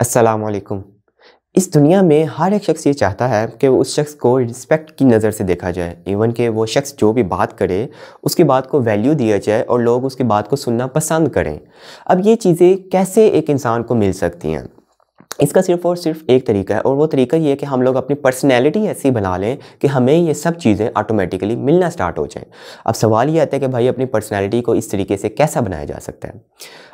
असलकुम इस दुनिया में हर एक शख्स ये चाहता है कि उस शख्स को रिस्पेक्ट की नज़र से देखा जाए इवन कि वो शख्स जो भी बात करे उसकी बात को वैल्यू दिया जाए और लोग उसकी बात को सुनना पसंद करें अब ये चीज़ें कैसे एक इंसान को मिल सकती हैं इसका सिर्फ और सिर्फ एक तरीका है और वो तरीका ये है कि हम लोग अपनी पर्सनैलिटी ऐसी बना लें कि हमें ये सब चीज़ें ऑटोमेटिकली मिलना स्टार्ट हो जाएं अब सवाल ये आता है कि भाई अपनी पर्सनैलिटी को इस तरीके से कैसा बनाया जा सकता है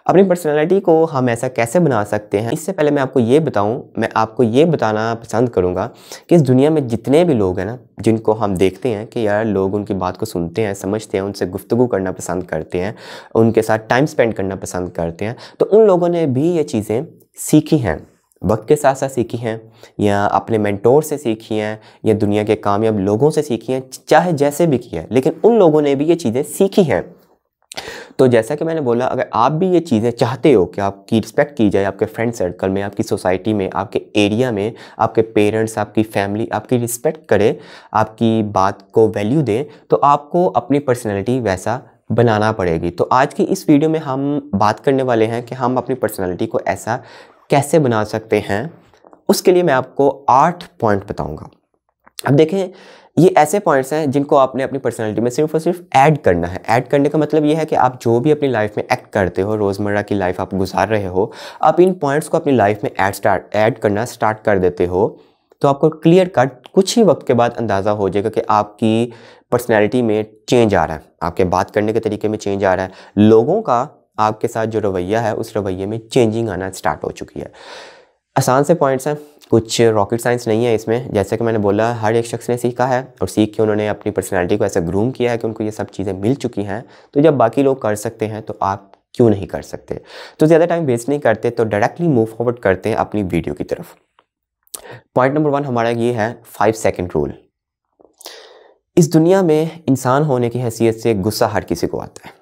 अपनी पर्सनैलिटी को हम ऐसा कैसे बना सकते हैं इससे पहले मैं आपको ये बताऊँ मैं आपको ये बताना पसंद करूँगा कि इस दुनिया में जितने भी लोग हैं ना जिनको हम देखते हैं कि यार लोग उनकी बात को सुनते हैं समझते हैं उनसे गुफ्तु करना पसंद करते हैं उनके साथ टाइम स्पेंड करना पसंद करते हैं तो उन लोगों ने भी ये चीज़ें सीखी हैं वक्त के साथ साथ सीखी हैं या अपने मैंटोर से सीखी हैं या दुनिया के कामयाब लोगों से सीखी हैं चाहे जैसे भी किया लेकिन उन लोगों ने भी ये चीज़ें सीखी हैं तो जैसा कि मैंने बोला अगर आप भी ये चीज़ें चाहते हो कि आपकी रिस्पेक्ट की जाए आपके फ्रेंड सर्कल में आपकी सोसाइटी में आपके एरिया में आपके पेरेंट्स आपकी फैमिली आपकी रिस्पेक्ट करे आपकी बात को वैल्यू दें तो आपको अपनी पर्सनैलिटी वैसा बनाना पड़ेगी तो आज की इस वीडियो में हम बात करने वाले हैं कि हम अपनी पर्सनैलिटी को ऐसा कैसे बना सकते हैं उसके लिए मैं आपको आठ पॉइंट बताऊंगा अब देखें ये ऐसे पॉइंट्स हैं जिनको आपने अपनी पर्सनालिटी में सिर्फ और सिर्फ ऐड करना है ऐड करने का मतलब ये है कि आप जो भी अपनी लाइफ में एक्ट करते हो रोज़मर्रा की लाइफ आप गुजार रहे हो आप इन पॉइंट्स को अपनी लाइफ में ऐड स्टार्ट ऐड करना स्टार्ट कर देते हो तो आपको क्लियर कट कुछ ही वक्त के बाद अंदाज़ा हो जाएगा कि आपकी पर्सनैलिटी में चेंज आ रहा है आपके बात करने के तरीके में चेंज आ रहा है लोगों का आपके साथ जो रवैया है उस रवैये में चेंजिंग आना स्टार्ट हो चुकी है आसान से पॉइंट्स हैं कुछ रॉकेट साइंस नहीं है इसमें जैसे कि मैंने बोला हर एक शख्स ने सीखा है और सीख के उन्होंने अपनी पर्सनैलिटी को ऐसा ग्रूम किया है कि उनको ये सब चीज़ें मिल चुकी हैं तो जब बाकी लोग कर सकते हैं तो आप क्यों नहीं कर सकते तो ज़्यादा टाइम वेस्ट नहीं करते तो डायरेक्टली मूव फॉरवर्ड करते हैं अपनी वीडियो की तरफ पॉइंट नंबर वन हमारा ये है फाइव सेकेंड रूल इस दुनिया में इंसान होने की हैसियत से गुस्सा हर किसी को आता है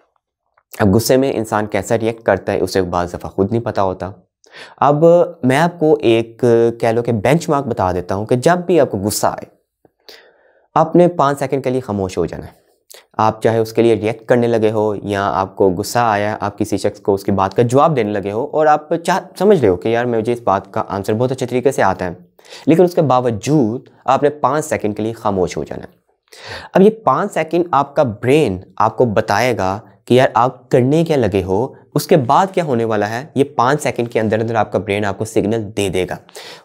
अब गुस्से में इंसान कैसा रिएक्ट करता है उसे बाज़ दफ़ा खुद नहीं पता होता अब मैं आपको एक कह लो कि बेंच मार्क बता देता हूँ कि जब भी आपको गुस्सा आए आपने पाँच सेकंड के लिए खामोश हो जाना है आप चाहे उसके लिए रिएक्ट करने लगे हो या आपको गुस्सा आया आप किसी शख्स को उसकी बात का जवाब देने लगे हो और आप चाह समझ रहे हो कि यार मुझे इस बात का आंसर बहुत अच्छे तरीके से आता है लेकिन उसके बावजूद आपने पाँच सेकंड के लिए खामोश हो जाना है अब ये पाँच सेकंड आपका ब्रेन आपको बताएगा कि यार आप करने क्या लगे हो उसके बाद क्या होने वाला है ये पाँच सेकंड के अंदर अंदर आपका ब्रेन आपको सिग्नल दे देगा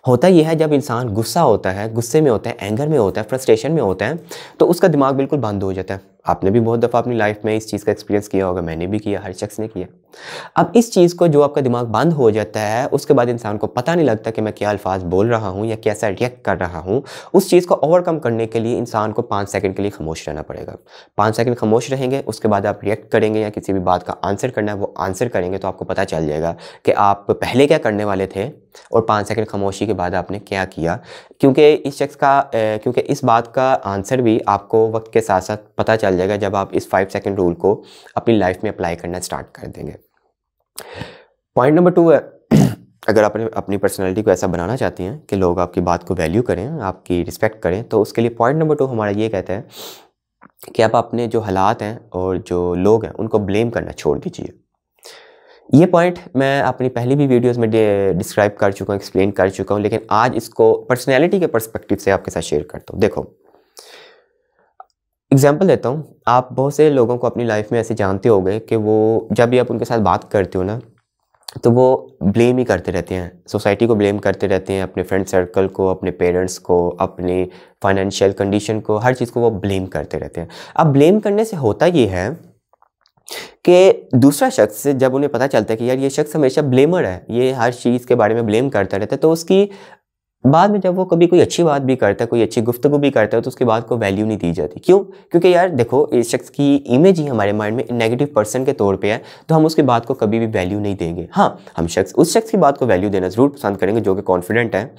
होता यह है जब इंसान गुस्सा होता है गुस्से में होता है एंगर में होता है फ्रस्ट्रेशन में होता है तो उसका दिमाग बिल्कुल बंद हो जाता है आपने भी बहुत दफ़ा अपनी लाइफ में इस चीज़ का एक्सपीरियंस किया होगा मैंने भी किया हर शख्स ने किया अब इस चीज़ को जो आपका दिमाग बंद हो जाता है उसके बाद इंसान को पता नहीं लगता कि मैं क्या अल्फाज बोल रहा हूँ या कैसा रिएक्ट कर रहा हूँ उस चीज़ को ओवरकम करने के लिए इंसान को पाँच सेकंड के लिए खामोश रहना पड़ेगा पाँच सेकंड खामोश रहेंगे उसके बाद आप रिएक्ट करेंगे या किसी भी बात का आंसर करना है वो आंसर करेंगे तो आपको पता चल जाएगा कि आप पहले क्या करने वाले थे और पाँच सेकंड खामोशी के बाद आपने क्या किया क्योंकि इस शख्स का क्योंकि इस बात का आंसर भी आपको वक्त के साथ साथ पता चल जाएगा जब आप इस फाइव सेकेंड रूल को अपनी लाइफ में अप्लाई करना स्टार्ट कर देंगे पॉइंट नंबर टू है अगर आप अपनी पर्सनैलिटी को ऐसा बनाना चाहती हैं कि लोग आपकी बात को वैल्यू करें आपकी रिस्पेक्ट करें तो उसके लिए पॉइंट नंबर टू हमारा ये कहता है कि आप अपने जो हालात हैं और जो लोग हैं उनको ब्लेम करना छोड़ दीजिए ये पॉइंट मैं अपनी पहली भी वीडियोस में डिस्क्राइब कर चुका हूँ एक्सप्लेन कर चुका हूँ लेकिन आज इसको पर्सनैलिटी के परस्पेक्टिव से आपके साथ शेयर करता हूँ देखो एग्जाम्पल देता हूँ आप बहुत से लोगों को अपनी लाइफ में ऐसे जानते हो कि वो जब भी आप उनके साथ बात करते हो ना तो वो ब्लेम ही करते रहते हैं सोसाइटी को ब्लेम करते रहते हैं अपने फ्रेंड सर्कल को अपने पेरेंट्स को अपने फाइनेंशियल कंडीशन को हर चीज़ को वो ब्लेम करते रहते हैं अब ब्लेम करने से होता ये है कि दूसरा शख्स से जब उन्हें पता चलता है कि यार ये शख्स हमेशा ब्लेमर है ये हर चीज़ के बारे में ब्लेम करता रहता है तो उसकी बाद में जब वो कभी कोई अच्छी बात भी करता है कोई अच्छी गुफ्तगु भी करता है तो उसकी बात को वैल्यू नहीं दी जाती क्यों क्योंकि यार देखो इस शख्स की इमेज ही हमारे माइंड में नेगेटिव पर्सन के तौर पे है तो हम उसकी बात को कभी भी वैल्यू नहीं देंगे हाँ हम शख्स उस शख्स की बात को वैल्यू देना ज़रूर पसंद करेंगे जो कि कॉन्फिडेंट है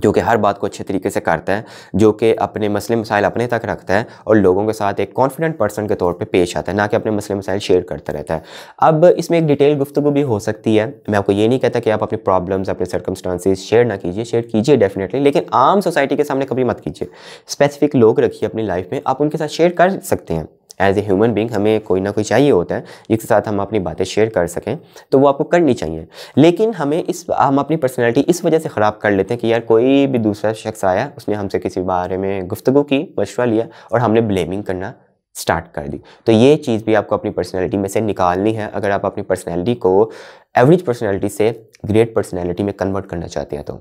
जो कि हर बात को अच्छे तरीके से करता है जो कि अपने मसले मसाइल अपने तक रखता है और लोगों के साथ एक कॉन्फिडेंट पर्सन के तौर पे पेश आता है ना कि अपने मसले मसाइल शेयर करता रहता है अब इसमें एक डिटेल गुफ्तु भी हो सकती है मैं आपको ये नहीं कहता कि आप अपनी प्रॉब्लम्स अपने सर्कमस्टांसिस शेयर ना कीजिए शेयर कीजिए डेफिनेटली लेकिन आम सोसाइटी के सामने कभी मत कीजिए स्पेसिफिक लोग रखिए अपनी लाइफ में आप उनके साथ शेयर कर सकते हैं एज ए ह्यूमन बींग हमें कोई ना कोई चाहिए होता है जिसके साथ हम अपनी बातें शेयर कर सकें तो वो आपको करनी चाहिए लेकिन हमें इस हम अपनी पर्सनैलिटी इस वजह से ख़राब कर लेते हैं कि यार कोई भी दूसरा शख्स आया उसने हमसे किसी बारे में गुफ्तु की मशवरा लिया और हमने ब्लेमिंग करना स्टार्ट कर दी तो ये चीज़ भी आपको अपनी पर्सनैलिटी में से निकालनी है अगर आप अपनी पर्सनैलिटी को एवरेज पर्सनैलिटी से ग्रेट पर्सनैलिटी में कन्वर्ट करना चाहते हैं तो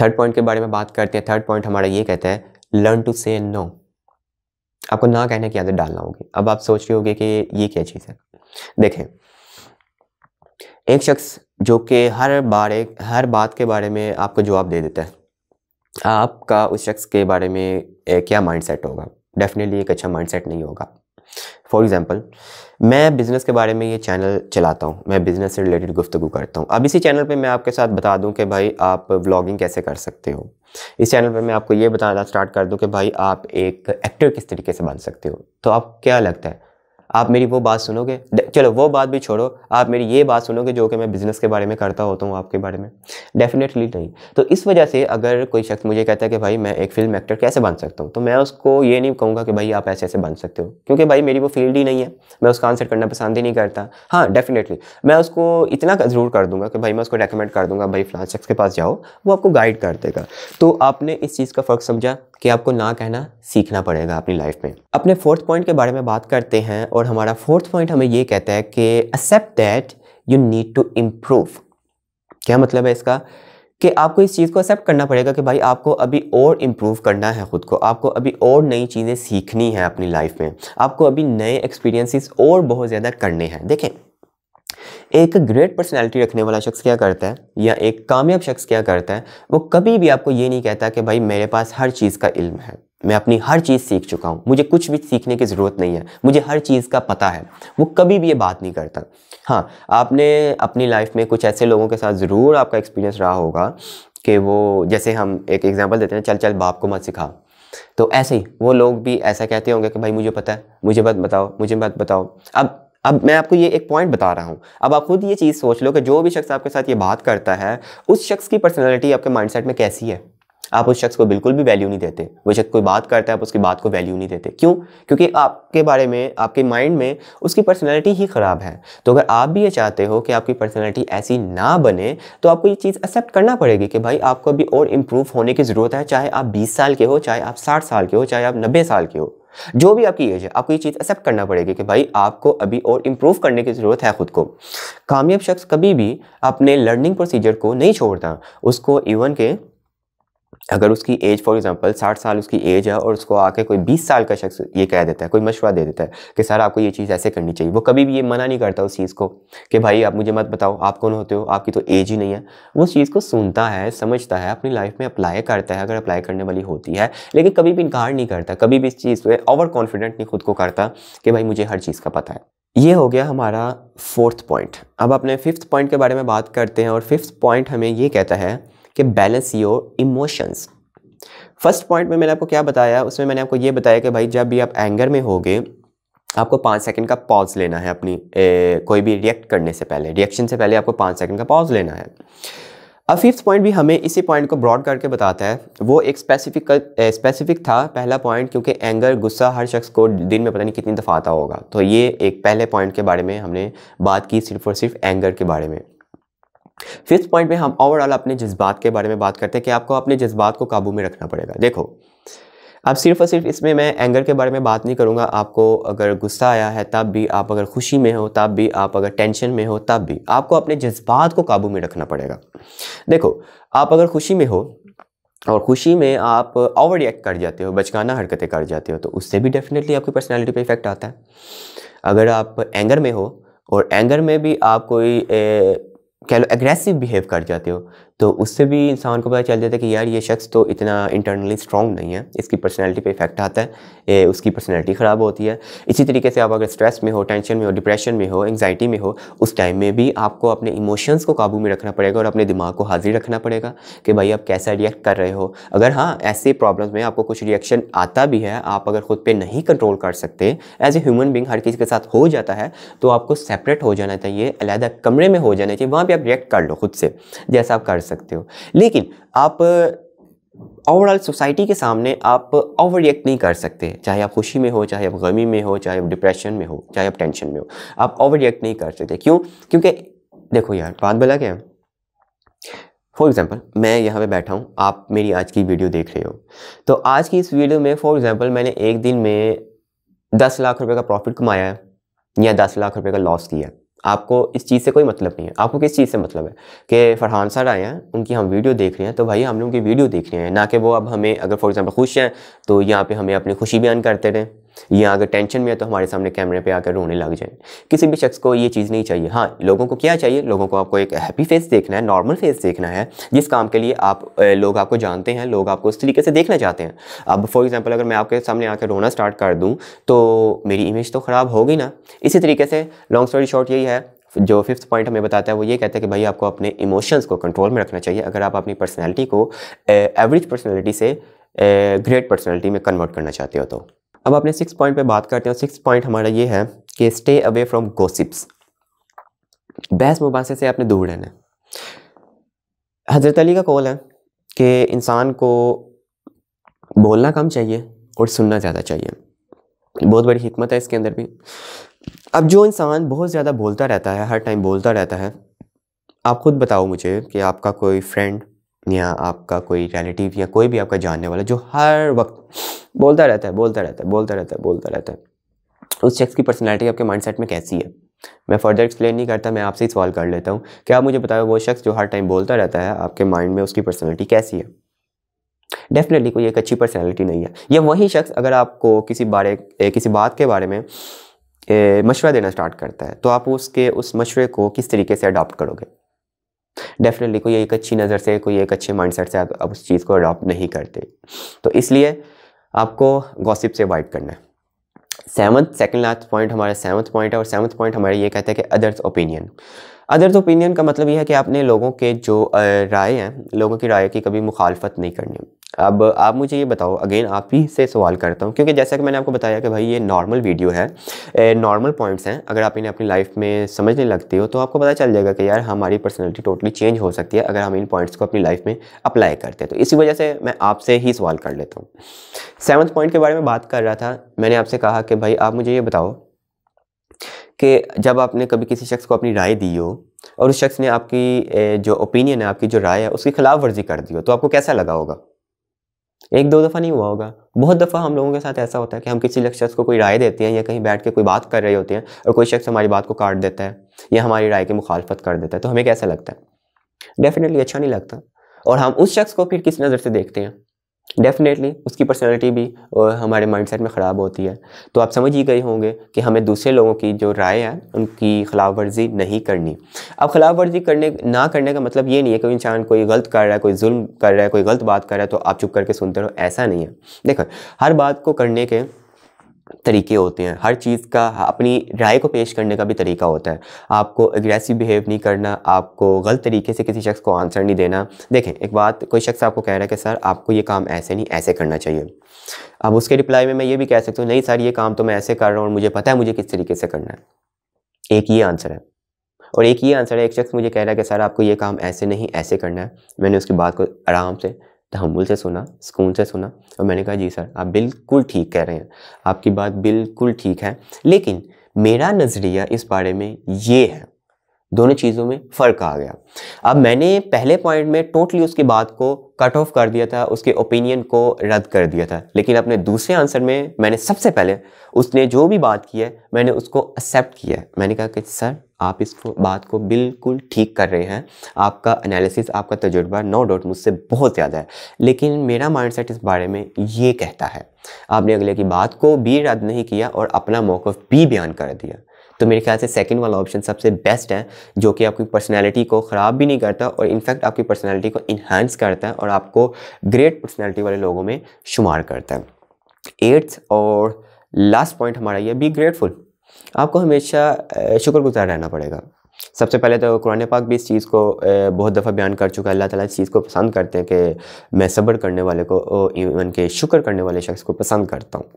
थर्ड पॉइंट के बारे में बात करते हैं थर्ड पॉइंट हमारा ये कहता है लर्न टू से नो आपको ना कहने की आदत डालना होगी अब आप सोच रहे होगे कि ये क्या चीज़ है देखें एक शख्स जो कि हर बार एक हर बात के बारे में आपको जवाब दे देता है आपका उस शख्स के बारे में क्या माइंडसेट होगा डेफिनेटली एक अच्छा माइंडसेट नहीं होगा फॉर एग्ज़ाम्पल मैं बिज़नेस के बारे में ये चैनल चलाता हूँ मैं बिज़नेस से रिलेटेड गुफ्तु करता हूँ अब इसी चैनल पे मैं आपके साथ बता दूँ कि भाई आप व्लॉगिंग कैसे कर सकते हो इस चैनल पे मैं आपको ये बताना स्टार्ट कर दूँ कि भाई आप एक एक्टर किस तरीके से बन सकते हो तो आप क्या लगता है आप मेरी वो बात सुनोगे चलो वो बात भी छोड़ो आप मेरी ये बात सुनोगे जो कि मैं बिज़नेस के बारे में करता होता हूँ आपके बारे में डेफिनेटली नहीं तो इस वजह से अगर कोई शख्स मुझे कहता है कि भाई मैं एक फिल्म एक्टर कैसे बन सकता हूँ तो मैं उसको ये नहीं कहूँगा कि भाई आप ऐसे ऐसे बन सकते हो क्योंकि भाई मेरी वो फील्ड ही नहीं है मैं उसका आंसर करना पसंद ही नहीं करता हाँ डेफिनेटली मैं उसको इतना ज़रूर कर दूंगा कि भाई मैं उसको रेकमेंड कर दूंगा भाई फ्लान शख्स के पास जाओ वो आपको गाइड कर देगा तो आपने इस चीज़ का फ़र्क समझा कि आपको ना कहना सीखना पड़ेगा अपनी लाइफ में अपने फोर्थ पॉइंट के बारे में बात करते हैं और हमारा फोर्थ पॉइंट हमें ये कहता है कि accept that you need to improve क्या मतलब है इसका कि आपको इस चीज़ को एक्सेप्ट करना पड़ेगा कि भाई आपको अभी और इम्प्रूव करना है ख़ुद को आपको अभी और नई चीज़ें सीखनी हैं अपनी लाइफ में आपको अभी नए एक्सपीरियंसेस और बहुत ज़्यादा करने हैं देखें एक ग्रेट पर्सनैलिटी रखने वाला शख्स क्या करता है या एक कामयाब शख्स क्या करता है वो कभी भी आपको ये नहीं कहता कि भाई मेरे पास हर चीज़ का इल्म है मैं अपनी हर चीज़ सीख चुका हूँ मुझे कुछ भी सीखने की ज़रूरत नहीं है मुझे हर चीज़ का पता है वो कभी भी ये बात नहीं करता हाँ आपने अपनी लाइफ में कुछ ऐसे लोगों के साथ ज़रूर आपका एक्सपीरियंस रहा होगा कि वो जैसे हम एक एग्ज़ाम्पल देते हैं चल चल बाप को मत सिखा तो ऐसे ही वो लोग भी ऐसा कहते होंगे कि भाई मुझे पता है मुझे बात बताओ मुझे बात बताओ अब अब मैं आपको ये एक पॉइंट बता रहा हूँ अब आप खुद ये चीज़ सोच लो कि जो भी शख्स आपके साथ ये बात करता है उस शख्स की पर्सनैलिटी आपके माइंड में कैसी है आप उस शख्स को बिल्कुल भी वैल्यू नहीं देते वो शख्स कोई बात करता है आप उसकी बात को वैल्यू नहीं देते क्यों क्योंकि आपके बारे में आपके माइंड में उसकी पर्सनैलिटी ही ख़राब है तो अगर आप भी ये चाहते हो कि आपकी पर्सनैलिटी ऐसी ना बने तो आपको ये चीज़ एक्सेप्ट करना पड़ेगी कि भाई आपको अभी और इम्प्रूव होने की ज़रूरत है चाहे आप बीस साल के हो चाहे आप साठ साल के हो चाहे आप नब्बे साल के हो जो भी आपकी एज है आपको ये चीज़ एक्सेप्ट करना पड़ेगी कि भाई आपको अभी और इम्प्रूव करने की ज़रूरत है ख़ुद को कामयाब शख्स कभी भी अपने लर्निंग प्रोसीजर को नहीं छोड़ता उसको इवन के अगर उसकी एज फॉर एग्जांपल 60 साल उसकी एज है और उसको आके कोई 20 साल का शख्स ये कह देता है कोई मशवरा दे देता है कि सर आपको ये चीज़ ऐसे करनी चाहिए वो कभी भी ये मना नहीं करता उस चीज़ को कि भाई आप मुझे मत बताओ आप कौन होते हो आपकी तो एज ही नहीं है वो उस चीज़ को सुनता है समझता है अपनी लाइफ में अप्लाई करता है अगर अप्लाई करने वाली होती है लेकिन कभी भी इनकार नहीं करता कभी भी इस चीज़ पर ओवर कॉन्फिडेंट नहीं खुद को करता कि भाई मुझे हर चीज़ का पता है ये हो गया हमारा फोर्थ पॉइंट अब अपने फिफ्थ पॉइंट के बारे में बात करते हैं और फिफ्थ पॉइंट हमें ये कहता है कि balance your emotions first point में मैंने आपको क्या बताया उसमें मैंने आपको ये बताया कि भाई जब भी आप एंगर में होगे आपको पाँच सेकंड का पॉज लेना है अपनी ए, कोई भी रिएक्ट करने से पहले रिएक्शन से पहले आपको पाँच सेकंड का पॉज लेना है अब फिफ्थ पॉइंट भी हमें इसी पॉइंट को ब्रॉड करके बताता है वो एक स्पेसिफिक स्पेसिफिक था पहला पॉइंट क्योंकि एंगर गुस्सा हर शख्स को दिन में पता नहीं कितनी दफ़ा आता होगा तो ये एक पहले पॉइंट के बारे में हमने बात की सिर्फ और सिर्फ एंगर के बारे में फिफ्थ पॉइंट में हम ओवरऑल अपने जज्बात के बारे में बात करते हैं कि आपको अपने जज्बात को काबू में रखना पड़ेगा देखो अब सिर्फ और सिर्फ इसमें मैं एंगर के बारे में बात नहीं करूँगा आपको अगर गुस्सा आया है तब भी आप अगर खुशी में हो तब भी आप अगर टेंशन में हो तब भी आपको अपने जज्बात को काबू में रखना पड़ेगा देखो आप अगर खुशी में हो और खुशी में आप ओवर रिएक्ट कर जाते हो बचकाना हरकतें कर जाते हो तो उससे भी डेफिनेटली आपकी पर्सनैलिटी पर इफेक्ट आता है अगर आप एंगर में हो और एंगर में भी आप कोई कह लो एग्रेसिव बिहेव कर जाते हो तो उससे भी इंसान को पता चल जाता है कि यार ये शख्स तो इतना इंटरनली स्ट्रॉन्ग नहीं है इसकी पर्सनैलिटी पर इफेक्ट आता है ए, उसकी पर्सनैलिटी ख़राब होती है इसी तरीके से आप अगर स्ट्रेस में हो टेंशन में हो डिप्रेशन में हो एंगजाइटी में हो उस टाइम में भी आपको अपने इमोशंस को काबू में रखना पड़ेगा और अपने दिमाग को हाजिर रखना पड़ेगा कि भाई आप कैसा रिएक्ट कर रहे हो अगर हाँ ऐसे प्रॉब्लम्स में आपको कुछ रिएक्शन आता भी है आप अगर ख़ुद पर नहीं कंट्रोल कर सकते एज ए ह्यूमन बींग हर किसी के साथ हो जाता है तो आपको सेपरेट हो जाना चाहिए अलहदा कमरे में हो जाना चाहिए वहाँ पर आप रिएक्ट कर लो खुद से जैसा आप कर सकते हो लेकिन आप ओवरऑल सोसाइटी के सामने आप ओवर रिएक्ट नहीं कर सकते चाहे आप खुशी में हो चाहे आप गमी में हो चाहे आप डिप्रेशन में हो चाहे आप टेंशन में हो आप ओवर रिएक्ट नहीं कर सकते क्यों क्योंकि देखो यार बात बोला क्या फॉर एग्ज़ाम्पल मैं यहाँ पे बैठा हूँ आप मेरी आज की वीडियो देख रहे हो तो आज की इस वीडियो में फॉर एग्ज़ाम्पल मैंने एक दिन में दस लाख रुपए का प्रॉफिट कमाया है या दस लाख रुपए का लॉस किया आपको इस चीज़ से कोई मतलब नहीं है आपको किस चीज़ से मतलब है कि फरहान सर आए हैं उनकी हम वीडियो देख रहे हैं तो भाई हमने उनकी वीडियो देख रहे हैं ना कि वो अब हमें अगर फॉर एग्जांपल खुश हैं तो यहाँ पे हमें अपनी खुशी बयान करते रहें या अगर टेंशन में है तो हमारे सामने कैमरे पे आकर रोने लग जाए किसी भी शख्स को ये चीज़ नहीं चाहिए हाँ लोगों को क्या चाहिए लोगों को आपको एक हैप्पी फेस देखना है नॉर्मल फेस देखना है जिस काम के लिए आप लोग आपको जानते हैं लोग आपको उस तरीके से देखना चाहते हैं अब फॉर एग्ज़ाम्पल अगर मैं आपके सामने आकर रोना स्टार्ट कर दूँ तो मेरी इमेज तो ख़राब होगी ना इसी तरीके से लॉन्ग स्टोरी शॉर्ट यही है जो फिफ्थ पॉइंट हमें बताता है वो ये कहता है कि भाई आपको अपने इमोशंस को कंट्रोल में रखना चाहिए अगर आप अपनी पर्सनैलिटी को एवरेज पर्सनैलिटी से ग्रेट पर्सनैलिटी में कन्वर्ट करना चाहते हो तो अब अपने सिक्स पॉइंट पे बात करते हैं सिक्स पॉइंट हमारा ये है कि स्टे अवे फ्रॉम गोसिप्स बहस मुबासे से आपने दूर रहना हज़रत अली का कॉल है कि इंसान को बोलना कम चाहिए और सुनना ज़्यादा चाहिए बहुत बड़ी हमत है इसके अंदर भी अब जो इंसान बहुत ज़्यादा बोलता रहता है हर टाइम बोलता रहता है आप खुद बताओ मुझे कि आपका कोई फ्रेंड या आपका कोई रिलेटिव या कोई भी आपका जानने वाला जो हर वक्त बोलता रहता है बोलता रहता है बोलता रहता है बोलता रहता है उस शख्स की पर्सनैलिटी आपके माइंड में कैसी है मैं फर्दर एक्सप्लेन नहीं करता मैं आपसे ही सवाल कर लेता हूँ क्या आप मुझे बताओ वो शख्स जो हर टाइम बोलता रहता है आपके माइंड में उसकी पर्सनैलिटी कैसी है डेफिनेटली कोई एक अच्छी पर्सनैलिटी नहीं है या वही शख्स अगर आपको किसी बारे किसी बात के बारे में मशवरा देना स्टार्ट करता है तो आप उसके उस मशवरे को किस तरीके से अडॉप्ट करोगे डेफिनेटली कोई एक अच्छी नज़र से कोई एक अच्छे माइंडसेट से आप, आप उस चीज़ को अडॉप्ट नहीं करते तो इसलिए आपको गॉसिप से अवॉइड करना है सेवन्थ सेकेंड लास्ट पॉइंट हमारा सेवन्थ पॉइंट है और सेवन्थ पॉइंट हमारे ये कहता है कि अदर्स ओपिनियन अदर्थ ओपिनियन तो का मतलब यह है कि आपने लोगों के जो राय हैं लोगों की राय की कभी मुखालफत नहीं करनी अब आप मुझे ये बताओ अगेन आप ही से सवाल करता हूँ क्योंकि जैसा कि मैंने आपको बताया कि भाई ये नॉर्मल वीडियो है नॉर्मल पॉइंट्स हैं अगर आप इन्हें अपनी लाइफ में समझने लगते हो तो आपको पता चल जाएगा कि यार हमारी पर्सनैलिटी टोटली चेंज हो सकती है अगर हम इन पॉइंट्स को अपनी लाइफ में अप्लाई करते हैं तो इसी वजह से मैं आपसे ही सवाल कर लेता हूँ सेवन्थ पॉइंट के बारे में बात कर रहा था मैंने आपसे कहा कि भाई आप मुझे ये बताओ कि जब आपने कभी किसी शख्स को अपनी राय दी हो और उस शख्स ने आपकी जो ओपिनियन है आपकी जो राय है उसकी खिलाफ वर्जी कर दी हो तो आपको कैसा लगा होगा एक दो दफ़ा नहीं हुआ होगा बहुत दफ़ा हम लोगों के साथ ऐसा होता है कि हम किसी शख्स को कोई राय देते हैं या कहीं बैठ के कोई बात कर रहे होते हैं और कोई शख्स हमारी बात को काट देता है या हमारी राय की मुखालफत कर देता है तो हमें कैसा लगता है डेफिनेटली अच्छा नहीं लगता और हम उस शख्स को फिर किस नज़र से देखते हैं डेफिनेटली उसकी पर्सनैलिटी भी हमारे माइंड में ख़राब होती है तो आप समझ ही गए होंगे कि हमें दूसरे लोगों की जो राय है उनकी खिलाफ वर्जी नहीं करनी अब खिलाफ वर्जी करने ना करने का मतलब ये नहीं है कि इंसान कोई गलत कर रहा है कोई जुल्म कर रहा है कोई गलत बात कर रहा है तो आप चुप करके सुनते रहो ऐसा नहीं है देखो हर बात को करने के तरीके होते हैं हर चीज़ का अपनी राय को पेश करने का भी तरीका होता है आपको एग्रेसिव बिहेव नहीं करना आपको गलत तरीके से किसी शख्स को आंसर नहीं देना देखें एक बात कोई शख्स आपको कह रहा है कि सर आपको ये काम ऐसे नहीं ऐसे करना चाहिए अब उसके रिप्लाई में मैं ये भी कह सकता हूँ नहीं सर ये काम तो मैं ऐसे कर रहा हूँ और मुझे पता है मुझे किस तरीके से करना है एक ये आंसर है और एक ये आंसर है एक शख्स मुझे कह रहा है कि सर आपको ये काम ऐसे नहीं ऐसे करना है मैंने उसकी बात को आराम से तहमुल से सुना सुकून से सुना और मैंने कहा जी सर आप बिल्कुल ठीक कह रहे हैं आपकी बात बिल्कुल ठीक है लेकिन मेरा नज़रिया इस बारे में ये है दोनों चीज़ों में फ़र्क आ गया अब मैंने पहले पॉइंट में टोटली उसकी बात को कट ऑफ कर दिया था उसके ओपिनियन को रद्द कर दिया था लेकिन अपने दूसरे आंसर में मैंने सबसे पहले उसने जो भी बात की है मैंने उसको एक्सेप्ट किया मैंने कहा कि सर आप इस बात को बिल्कुल ठीक कर रहे हैं आपका एनालिसिस आपका तजुर्बा नो डाउट मुझसे बहुत ज़्यादा है लेकिन मेरा माइंडसेट इस बारे में ये कहता है आपने अगले की बात को भी रद्द नहीं किया और अपना मौक़ भी बयान कर दिया तो मेरे ख्याल से सेकंड वाला ऑप्शन सबसे बेस्ट है जो कि आपकी पर्सनैलिटी को ख़राब भी नहीं करता और इनफैक्ट आपकी पर्सनैलिटी को इन्हांस करता है और आपको ग्रेट पर्सनैलिटी वाले लोगों में शुमार करता है एट्थ और लास्ट पॉइंट हमारा ये बी ग्रेटफुल आपको हमेशा शुक्रगुजार रहना पड़ेगा सबसे पहले तो कुरान पाक भी इस चीज़ को बहुत दफ़ा बयान कर चुका है अल्लाह ताला इस चीज़ को पसंद करते हैं कि मैं सब्र करने वाले को इवन के शुक्र करने वाले शख्स को पसंद करता हूँ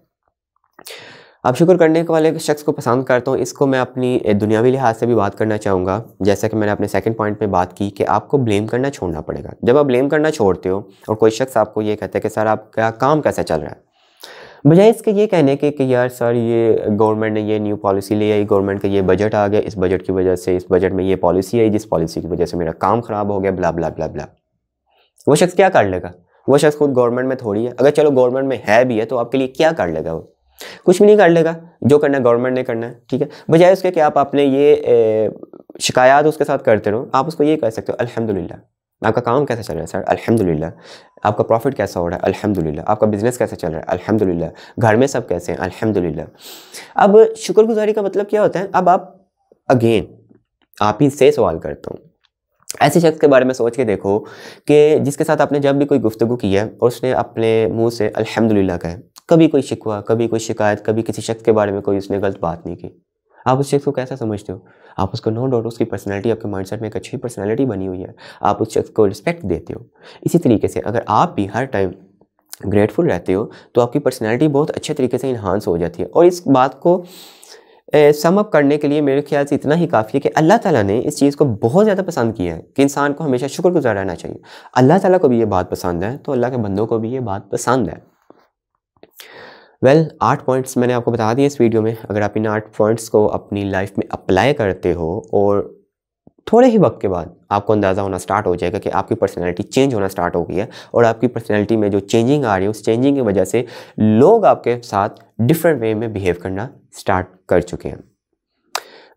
अब शुक्र करने वाले शख्स को पसंद करता हूँ इसको मैं अपनी दुनियावी लिहाज से भी बात करना चाहूँगा जैसा कि मैंने अपने सेकंड पॉइंट में बात की कि आपको ब्लेम करना छोड़ना पड़ेगा जब आप ब्लेम करना छोड़ते हो और कोई शख्स आपको ये कहता है कि सर आपका काम कैसा चल रहा है बजाय इसके ये कहने के कि यार सर ये गवर्नमेंट ने ये न्यू पॉलिसी ली आई गवर्नमेंट का ये बजट आ गया इस बजट की वजह से इस बजट में ये पॉलिसी आई जिस पॉलिसी की वजह से मेरा काम ख़राब हो गया ब्ला ब्ला ब्ला ब्ला वो शख्स क्या कर लेगा वो शख्स खुद गवर्नमेंट में थोड़ी है अगर चलो गवर्नमेंट में है भी है तो आपके लिए क्या कर लेगा वो कुछ भी नहीं कर लेगा जो करना है गवर्नमेंट ने करना है ठीक है बजाय उसके कि आप अपने ये शिकायत उसके साथ करते रहो आप उसको ये कह सकते हो अल्हम्दुलिल्लाह आपका काम कैसा चल रहा है सर अल्हम्दुलिल्लाह आपका प्रॉफिट कैसा हो रहा है अल्हम्दुलिल्लाह आपका बिज़नेस कैसा चल रहा है अल्हम्दुलिल्लाह घर में सब कैसे हैं अल्हम्दुलिल्लाह अब शुक्रगुजारी का मतलब क्या होता है अब आप अगेन आप ही से सवाल करता हूँ ऐसे शख्स के बारे में सोच के देखो कि जिसके साथ आपने जब भी कोई गुफ्तु की है और उसने अपने मुंह से अल्हम्दुलिल्लाह कहे कभी कोई शिकवा कभी कोई शिकायत कभी किसी शख्स के बारे में कोई उसने गलत बात नहीं की आप उस शख्स को कैसा समझते हो आप उसको नो डाउट उसकी पर्सनैलिटी आपके माइंडसेट में एक अच्छी पर्सनैलिटी बनी हुई है आप उस शख्स को रिस्पेक्ट देते हो इसी तरीके से अगर आप भी हर टाइम ग्रेटफुल रहते हो तो आपकी पर्सनैलिटी बहुत अच्छे तरीके से इन्हांस हो जाती है और इस बात को सम अप करने के लिए मेरे ख्याल से इतना ही काफ़ी है कि अल्लाह ताला ने इस चीज़ को बहुत ज़्यादा पसंद किया है कि इंसान को हमेशा शुक्रगुजार रहना चाहिए अल्लाह ताला को भी ये बात पसंद है तो अल्लाह के बंदों को भी ये बात पसंद है वेल well, आठ पॉइंट्स मैंने आपको बता दिए इस वीडियो में अगर आप इन आठ पॉइंट्स को अपनी लाइफ में अप्लाई करते हो और थोड़े ही वक्त के बाद आपको अंदाज़ा होना स्टार्ट हो जाएगा कि आपकी पर्सनैलिटी चेंज होना स्टार्ट हो गई है और आपकी पर्सनैलिटी में जो चेंजिंग आ रही है उस चेंजिंग की वजह से लोग आपके साथ डिफरेंट वे में बिहेव करना स्टार्ट कर चुके हैं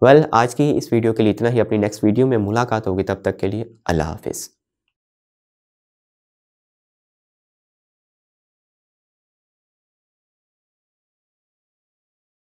वेल well, आज की इस वीडियो के लिए इतना ही अपनी नेक्स्ट वीडियो में मुलाकात होगी तब तक के लिए अल्लाह हाफिज़